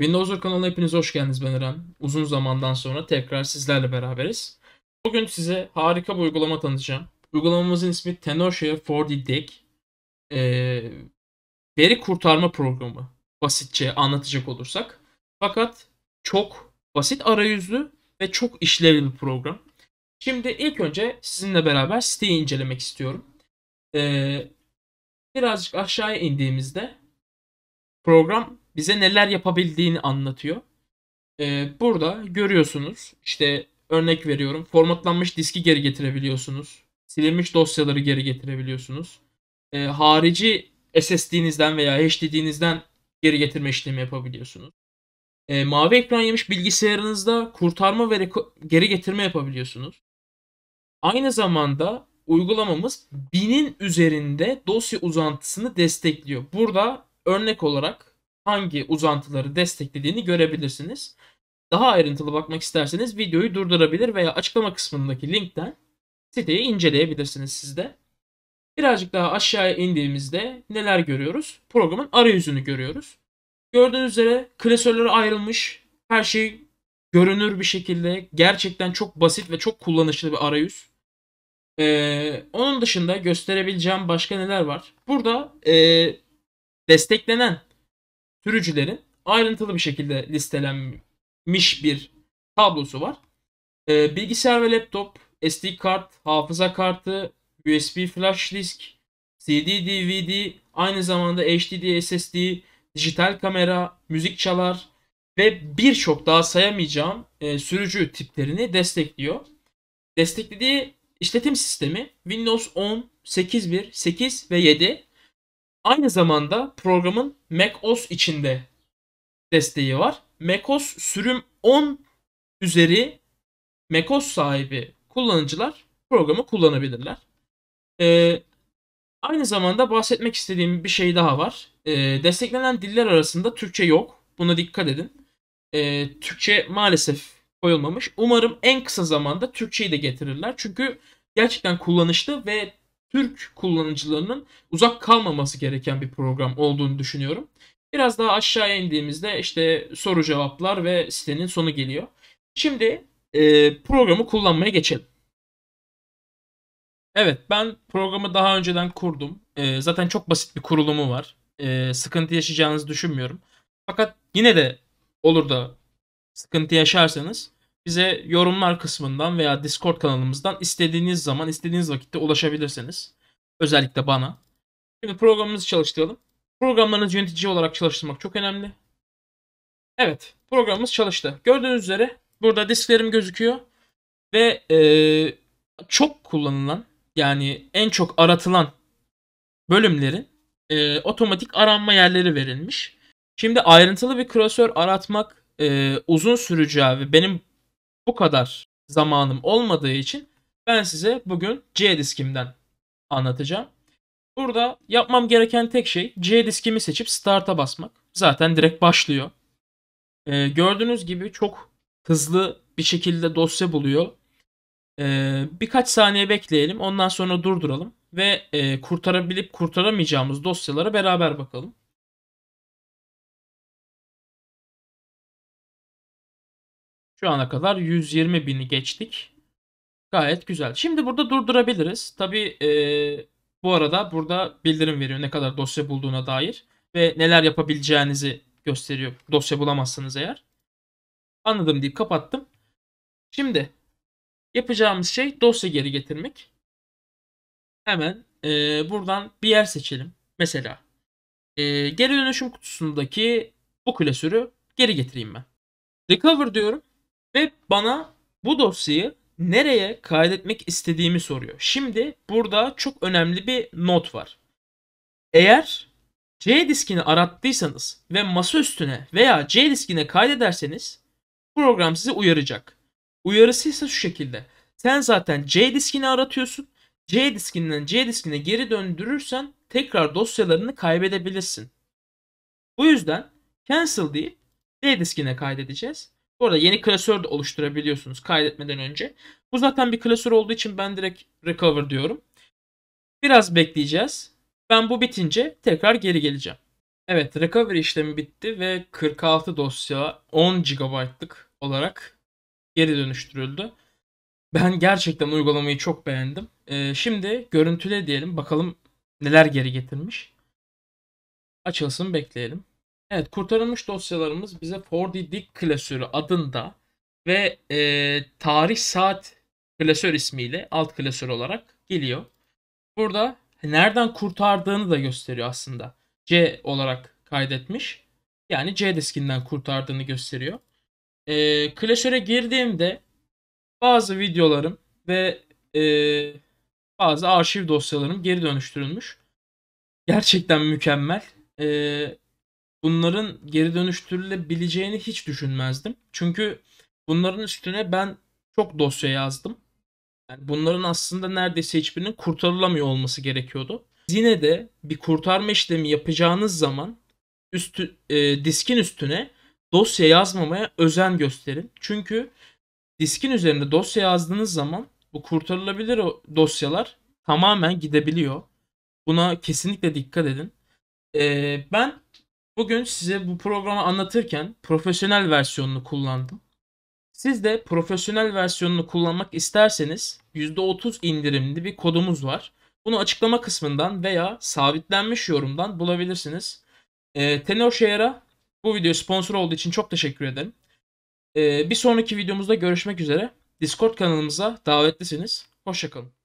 Windows'ur kanalına hepiniz hoş geldiniz ben Eren. Uzun zamandan sonra tekrar sizlerle beraberiz. Bugün size harika bir uygulama tanıtacağım. Uygulamamızın ismi Tenorshare 4D Deck. Ee, veri kurtarma programı basitçe anlatacak olursak. Fakat çok basit arayüzlü ve çok işlevli bir program. Şimdi ilk önce sizinle beraber siteyi incelemek istiyorum. Ee, birazcık aşağıya indiğimizde program bize neler yapabildiğini anlatıyor. Ee, burada görüyorsunuz işte örnek veriyorum formatlanmış diski geri getirebiliyorsunuz. Silinmiş dosyaları geri getirebiliyorsunuz. Ee, harici SSD'nizden veya HDD'nizden geri getirme işlemi yapabiliyorsunuz. Ee, mavi ekran yemiş bilgisayarınızda kurtarma ve geri getirme yapabiliyorsunuz. Aynı zamanda uygulamamız binin üzerinde dosya uzantısını destekliyor. Burada örnek olarak hangi uzantıları desteklediğini görebilirsiniz. Daha ayrıntılı bakmak isterseniz videoyu durdurabilir veya açıklama kısmındaki linkten siteyi inceleyebilirsiniz sizde. Birazcık daha aşağıya indiğimizde neler görüyoruz? Programın arayüzünü görüyoruz. Gördüğünüz üzere klasörler ayrılmış. Her şey görünür bir şekilde. Gerçekten çok basit ve çok kullanışlı bir arayüz. Ee, onun dışında gösterebileceğim başka neler var? Burada e, desteklenen sürücülerin ayrıntılı bir şekilde listelenmiş bir tablosu var. E, bilgisayar ve laptop, SD kart, hafıza kartı, USB flash disk, CD, DVD, aynı zamanda HDD, SSD, dijital kamera, müzik çalar ve birçok daha sayamayacağım e, sürücü tiplerini destekliyor. Desteklediği işletim sistemi Windows 10, 8.1, 8 ve 7 Aynı zamanda programın macOS içinde desteği var. macOS sürüm 10 üzeri macOS sahibi kullanıcılar programı kullanabilirler. Ee, aynı zamanda bahsetmek istediğim bir şey daha var. Ee, desteklenen diller arasında Türkçe yok. Buna dikkat edin. Ee, Türkçe maalesef koyulmamış. Umarım en kısa zamanda Türkçeyi de getirirler. Çünkü gerçekten kullanışlı ve Türk kullanıcılarının uzak kalmaması gereken bir program olduğunu düşünüyorum. Biraz daha aşağıya indiğimizde işte soru cevaplar ve sitenin sonu geliyor. Şimdi e, programı kullanmaya geçelim. Evet ben programı daha önceden kurdum. E, zaten çok basit bir kurulumu var. E, sıkıntı yaşayacağınızı düşünmüyorum. Fakat yine de olur da sıkıntı yaşarsanız bize yorumlar kısmından veya Discord kanalımızdan istediğiniz zaman, istediğiniz vakitte ulaşabilirsiniz. Özellikle bana. Şimdi programımızı çalıştıralım. Programlarınızı yönetici olarak çalıştırmak çok önemli. Evet, programımız çalıştı. Gördüğünüz üzere burada disklerim gözüküyor. Ve ee, çok kullanılan, yani en çok aratılan bölümlerin e, otomatik aranma yerleri verilmiş. Şimdi ayrıntılı bir klasör aratmak e, uzun süreceği ve benim bu kadar zamanım olmadığı için ben size bugün C diskimden anlatacağım. Burada yapmam gereken tek şey C diskimi seçip start'a basmak. Zaten direkt başlıyor. Ee, gördüğünüz gibi çok hızlı bir şekilde dosya buluyor. Ee, birkaç saniye bekleyelim ondan sonra durduralım ve e, kurtarabilip kurtaramayacağımız dosyalara beraber bakalım. Şu ana kadar 120 bini geçtik. Gayet güzel. Şimdi burada durdurabiliriz. Tabi e, bu arada burada bildirim veriyor ne kadar dosya bulduğuna dair ve neler yapabileceğinizi gösteriyor. Dosya bulamazsınız eğer. Anladım deyip kapattım. Şimdi yapacağımız şey dosya geri getirmek. Hemen e, buradan bir yer seçelim. Mesela e, geri dönüşüm kutusundaki bu klasörü geri getireyim ben. Recover diyorum. Ve bana bu dosyayı nereye kaydetmek istediğimi soruyor. Şimdi burada çok önemli bir not var. Eğer C diskini arattıysanız ve masa üstüne veya C diskine kaydederseniz program sizi uyaracak. Uyarısı ise şu şekilde. Sen zaten C diskini aratıyorsun. C diskinden C diskine geri döndürürsen tekrar dosyalarını kaybedebilirsin. Bu yüzden cancel deyip D diskine kaydedeceğiz. Bu arada yeni klasör de oluşturabiliyorsunuz kaydetmeden önce. Bu zaten bir klasör olduğu için ben direkt recover diyorum. Biraz bekleyeceğiz. Ben bu bitince tekrar geri geleceğim. Evet recovery işlemi bitti ve 46 dosya 10 GB'lık olarak geri dönüştürüldü. Ben gerçekten uygulamayı çok beğendim. Ee, şimdi görüntüle diyelim bakalım neler geri getirmiş. Açılsın bekleyelim. Evet kurtarılmış dosyalarımız bize 4D Dick" klasörü adında ve e, tarih saat klasör ismiyle alt klasör olarak geliyor. Burada nereden kurtardığını da gösteriyor aslında. C olarak kaydetmiş. Yani C diskinden kurtardığını gösteriyor. E, klasöre girdiğimde bazı videolarım ve e, bazı arşiv dosyalarım geri dönüştürülmüş. Gerçekten mükemmel. E, bunların geri dönüştürülebileceğini hiç düşünmezdim. Çünkü bunların üstüne ben çok dosya yazdım. Yani bunların aslında neredeyse hiçbirinin kurtarılamıyor olması gerekiyordu. Yine de bir kurtarma işlemi yapacağınız zaman üstü, e, diskin üstüne dosya yazmamaya özen gösterin. Çünkü diskin üzerinde dosya yazdığınız zaman bu kurtarılabilir dosyalar tamamen gidebiliyor. Buna kesinlikle dikkat edin. E, ben Bugün size bu programı anlatırken profesyonel versiyonunu kullandım. Siz de profesyonel versiyonunu kullanmak isterseniz %30 indirimli bir kodumuz var. Bunu açıklama kısmından veya sabitlenmiş yorumdan bulabilirsiniz. E, ee, Tenorshare'a bu video sponsor olduğu için çok teşekkür ederim. E, bir sonraki videomuzda görüşmek üzere. Discord kanalımıza davetlisiniz. Hoşçakalın.